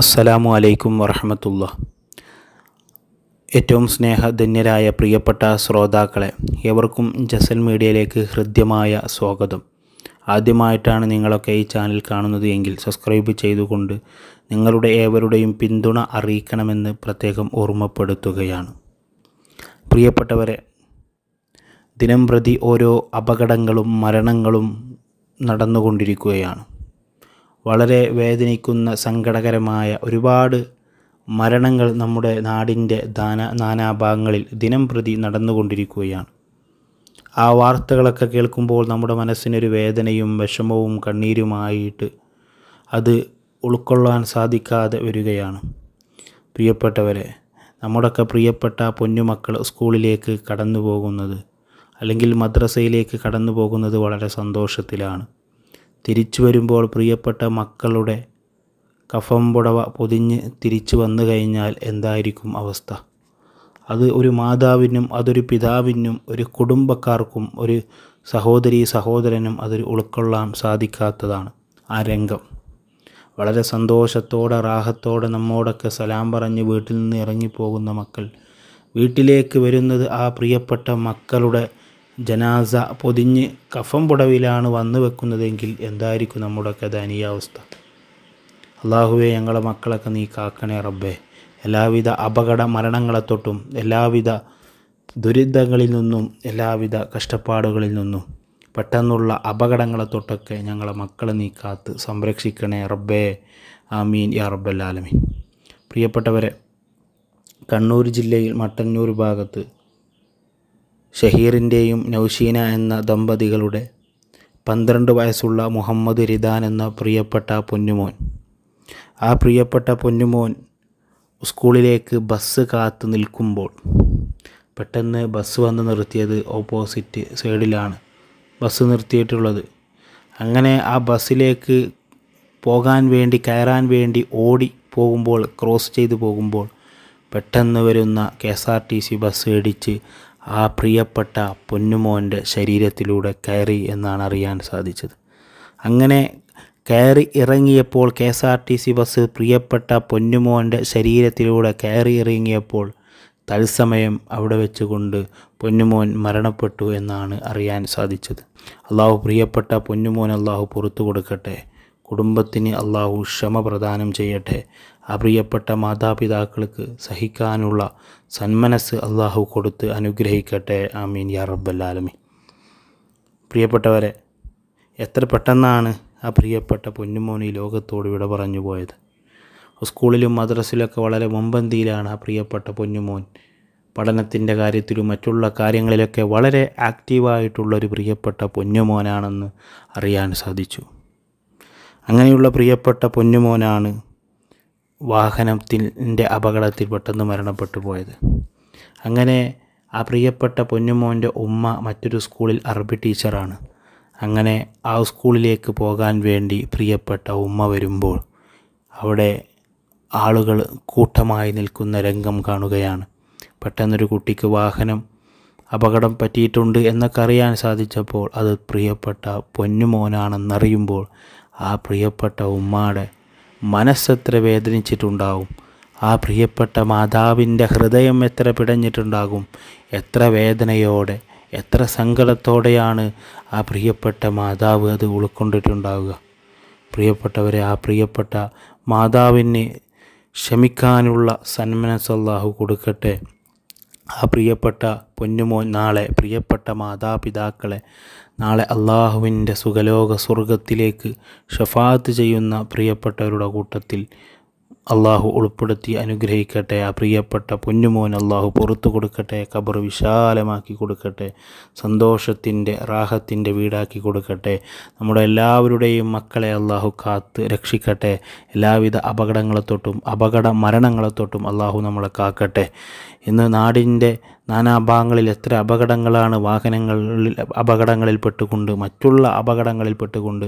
അസ്സലാമു അലൈക്കും വർഹമത്തുള്ള ഏറ്റവും സ്നേഹധന്യരായ പ്രിയപ്പെട്ട ശ്രോതാക്കളെ എവർക്കും ജസൽ മീഡിയയിലേക്ക് ഹൃദ്യമായ സ്വാഗതം ആദ്യമായിട്ടാണ് നിങ്ങളൊക്കെ ഈ ചാനൽ കാണുന്നത് എങ്കിൽ സബ്സ്ക്രൈബ് ചെയ്തുകൊണ്ട് നിങ്ങളുടെ ഏവരുടെയും പിന്തുണ അറിയിക്കണമെന്ന് പ്രത്യേകം ഓർമ്മപ്പെടുത്തുകയാണ് പ്രിയപ്പെട്ടവരെ ദിനം പ്രതി ഓരോ അപകടങ്ങളും മരണങ്ങളും നടന്നുകൊണ്ടിരിക്കുകയാണ് വളരെ വേദനിക്കുന്ന സങ്കടകരമായ ഒരുപാട് മരണങ്ങൾ നമ്മുടെ നാടിൻ്റെ ദാന നാനാഭാഗങ്ങളിൽ ദിനം പ്രതി നടന്നുകൊണ്ടിരിക്കുകയാണ് ആ വാർത്തകളൊക്കെ കേൾക്കുമ്പോൾ നമ്മുടെ മനസ്സിനൊരു വേദനയും വിഷമവും കണ്ണീരുമായിട്ട് അത് ഉൾക്കൊള്ളാൻ സാധിക്കാതെ വരികയാണ് പ്രിയപ്പെട്ടവരെ നമ്മുടെയൊക്കെ പ്രിയപ്പെട്ട പൊന്നുമക്കൾ സ്കൂളിലേക്ക് കടന്നു പോകുന്നത് അല്ലെങ്കിൽ മദ്രസയിലേക്ക് കടന്നു പോകുന്നത് വളരെ സന്തോഷത്തിലാണ് തിരിച്ചു വരുമ്പോൾ പ്രിയപ്പെട്ട മക്കളുടെ കഫം പുടവ പൊതിഞ്ഞ് തിരിച്ചു വന്നു കഴിഞ്ഞാൽ എന്തായിരിക്കും അവസ്ഥ അത് ഒരു മാതാവിനും അതൊരു പിതാവിനും ഒരു കുടുംബക്കാർക്കും ഒരു സഹോദരി സഹോദരനും അതൊരു ഉൾക്കൊള്ളാൻ സാധിക്കാത്തതാണ് ആ രംഗം വളരെ സന്തോഷത്തോടെ റാഹത്തോടെ നമ്മോടൊക്കെ സലാം പറഞ്ഞ് വീട്ടിൽ നിന്ന് ഇറങ്ങിപ്പോകുന്ന മക്കൾ വീട്ടിലേക്ക് വരുന്നത് ആ പ്രിയപ്പെട്ട മക്കളുടെ ജനാസ പൊതിഞ്ഞ് കഫം പുടവിലാണ് വന്നു വെക്കുന്നതെങ്കിൽ എന്തായിരിക്കും നമ്മുടെ ഒക്കെ ദയനീയാവസ്ഥ അള്ളാഹുവെ ഞങ്ങളെ മക്കളൊക്കെ നീ കാക്കണേ റബ്ബേ എല്ലാവിധ അപകട മരണങ്ങളെ തൊട്ടും എല്ലാവിധ ദുരിതങ്ങളിൽ നിന്നും എല്ലാവിധ കഷ്ടപ്പാടുകളിൽ നിന്നും പെട്ടെന്നുള്ള അപകടങ്ങളെ തൊട്ടൊക്കെ ഞങ്ങളെ മക്കളെ നീ കാത്ത് സംരക്ഷിക്കണേ റബ്ബേ ആമീൻ യാ റബ്ബല്ലാലമീൻ പ്രിയപ്പെട്ടവരെ കണ്ണൂർ ജില്ലയിൽ മട്ടന്നൂർ ഭാഗത്ത് ഷഹീറിൻ്റെയും നൗഷീന എന്ന ദമ്പതികളുടെ പന്ത്രണ്ട് വയസ്സുള്ള മുഹമ്മദ് റിദാൻ എന്ന പ്രിയപ്പെട്ട പൊന്നുമോൻ ആ പ്രിയപ്പെട്ട പൊന്നുമോൻ സ്കൂളിലേക്ക് ബസ് കാത്തു നിൽക്കുമ്പോൾ പെട്ടെന്ന് ബസ് വന്ന് നിർത്തിയത് ഓപ്പോസിറ്റ് സൈഡിലാണ് ബസ് നിർത്തിയിട്ടുള്ളത് അങ്ങനെ ആ ബസ്സിലേക്ക് പോകാൻ വേണ്ടി കയറാൻ വേണ്ടി ഓടി പോകുമ്പോൾ ക്രോസ് ചെയ്ത് പോകുമ്പോൾ പെട്ടെന്ന് വരുന്ന K S R T C bus ഇടിച്ച് ആ പ്രിയപ്പെട്ട പൊന്നുമോൻ്റെ ശരീരത്തിലൂടെ കയറി എന്നാണ് അറിയാൻ സാധിച്ചത് അങ്ങനെ കയറി ഇറങ്ങിയപ്പോൾ K S R T C bus പ്രിയപ്പെട്ട പൊന്നുമോൻ്റെ ശരീരത്തിലൂടെ കയറി ഇറങ്ങിയപ്പോൾ തത്സമയം അവിടെ വെച്ചുകൊണ്ട് പൊന്നുമോൻ മരണപ്പെട്ടു എന്നാണ് അറിയാൻ സാധിച്ചത് അള്ളാഹു പ്രിയപ്പെട്ട പൊന്നുമോൻ അള്ളാഹു പുറത്തു കൊടുക്കട്ടെ കുടുംബത്തിന് അള്ളാഹു ക്ഷമ പ്രദാനം ചെയ്യട്ടെ അപ്രിയപ്പെട്ട മാതാപിതാക്കൾക്ക് സഹിക്കാനുള്ള സന്മനസ് അള്ളാഹു കൊടുത്ത് അനുഗ്രഹിക്കട്ടെ ആമീൻ യാ റബ്ബല്ലാലമീൻ പ്രിയപ്പെട്ടവരെ എത്ര പെട്ടെന്നാണ് ആ പ്രിയപ്പെട്ട പൊന്നുമോൻ ഈ ലോകത്തോട് വിട പറഞ്ഞു പോയത് സ്കൂളിലും മദ്രസിലൊക്കെ വളരെ മുമ്പന്തിയിലാണ് ആ പ്രിയപ്പെട്ട പൊന്നുമോൻ പഠനത്തിൻ്റെ കാര്യത്തിലും മറ്റുള്ള കാര്യങ്ങളിലൊക്കെ വളരെ ആക്റ്റീവായിട്ടുള്ളൊരു പ്രിയപ്പെട്ട പൊന്നുമോനാണെന്ന് അറിയാൻ സാധിച്ചു അങ്ങനെയുള്ള പ്രിയപ്പെട്ട പൊന്നുമോനാണ് വാഹനത്തിൻ്റെ അപകടത്തിൽ പെട്ടെന്ന് മരണപ്പെട്ടു പോയത് അങ്ങനെ ആ പ്രിയപ്പെട്ട പൊന്നുമോൻ്റെ ഉമ്മ മറ്റൊരു സ്കൂളിൽ അറബി ടീച്ചറാണ് അങ്ങനെ ആ സ്കൂളിലേക്ക് പോകാൻ വേണ്ടി പ്രിയപ്പെട്ട ഉമ്മ വരുമ്പോൾ അവിടെ ആളുകൾ കൂട്ടമായി നിൽക്കുന്ന രംഗം കാണുകയാണ് പെട്ടെന്നൊരു കുട്ടിക്ക് വാഹനം അപകടം പറ്റിയിട്ടുണ്ട് എന്നൊക്കെ അറിയാൻ സാധിച്ചപ്പോൾ അത് പ്രിയപ്പെട്ട പൊന്നുമോനാണെന്നറിയുമ്പോൾ ആ പ്രിയപ്പെട്ട ഉമ്മാടെ മനസ്സെത്ര വേദനിച്ചിട്ടുണ്ടാകും ആ പ്രിയപ്പെട്ട മാതാവിൻ്റെ ഹൃദയം എത്ര പിടഞ്ഞിട്ടുണ്ടാകും എത്ര വേദനയോടെ എത്ര സങ്കടത്തോടെയാണ് ആ പ്രിയപ്പെട്ട മാതാവ് അത് ഉൾക്കൊണ്ടിട്ടുണ്ടാവുക പ്രിയപ്പെട്ടവരെ ആ പ്രിയപ്പെട്ട മാതാവിന് ക്ഷമിക്കാനുള്ള സന്മനസ്സല്ലാഹു കൊടുക്കട്ടെ ആ പ്രിയപ്പെട്ട പൊന്നുമോൻ നാളെ പ്രിയപ്പെട്ട മാതാപിതാക്കളെ നാളെ അള്ളാഹുവിൻ്റെ സുഖലോക സ്വർഗത്തിലേക്ക് ഷഫാത്ത് ചെയ്യുന്ന പ്രിയപ്പെട്ടവരുടെ കൂട്ടത്തിൽ അള്ളാഹു ഉൾപ്പെടുത്തി അനുഗ്രഹിക്കട്ടെ ആ പ്രിയപ്പെട്ട പൊന്നുമോൻ അള്ളാഹു പുറത്തു കൊടുക്കട്ടെ കബർ വിശാലമാക്കി കൊടുക്കട്ടെ സന്തോഷത്തിൻ്റെ റാഹത്തിൻ്റെ വീടാക്കി കൊടുക്കട്ടെ നമ്മുടെ എല്ലാവരുടെയും മക്കളെ അള്ളാഹു കാത്ത് രക്ഷിക്കട്ടെ എല്ലാവിധ അപകടങ്ങളെ തൊട്ടും അപകട മരണങ്ങളെ തൊട്ടും അള്ളാഹു നമ്മളെ കാക്കട്ടെ ഇന്ന് നാടിൻ്റെ നാനാഭാഗങ്ങളിൽ എത്ര അപകടങ്ങളാണ് വാഹനങ്ങളിൽ അപകടങ്ങളിൽ പെട്ടുകൊണ്ട് മറ്റുള്ള അപകടങ്ങളിൽ പെട്ടുകൊണ്ട്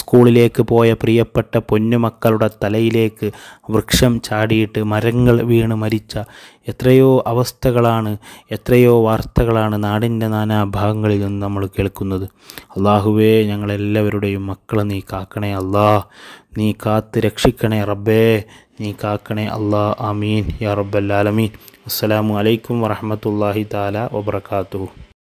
സ്കൂളിലേക്ക് പോയ പ്രിയപ്പെട്ട പൊന്നുമക്കളുടെ തലയിലേക്ക് വൃക്ഷം ചാടിയിട്ട് മരങ്ങൾ വീണ് മരിച്ച എത്രയോ അവസ്ഥകളാണ് എത്രയോ വാർത്തകളാണ് നാടിൻ്റെ നാനാ ഭാഗങ്ങളിൽ നിന്ന് നമ്മൾ കേൾക്കുന്നത് അള്ളാഹുവേ ഞങ്ങളെല്ലാവരുടെയും മക്കളെ നീ കാക്കണേ അള്ളാഹ് നീ കാത്ത് രക്ഷിക്കണേ റബ്ബേ നീ കാക്കണേ അള്ളാഹ് ആമീൻ യാ റബ്ബല്ലാലമീൻ അസ്സലാമു അലൈക്കും വറഹമത്തല്ലാഹി താല വബർക്കാത്തു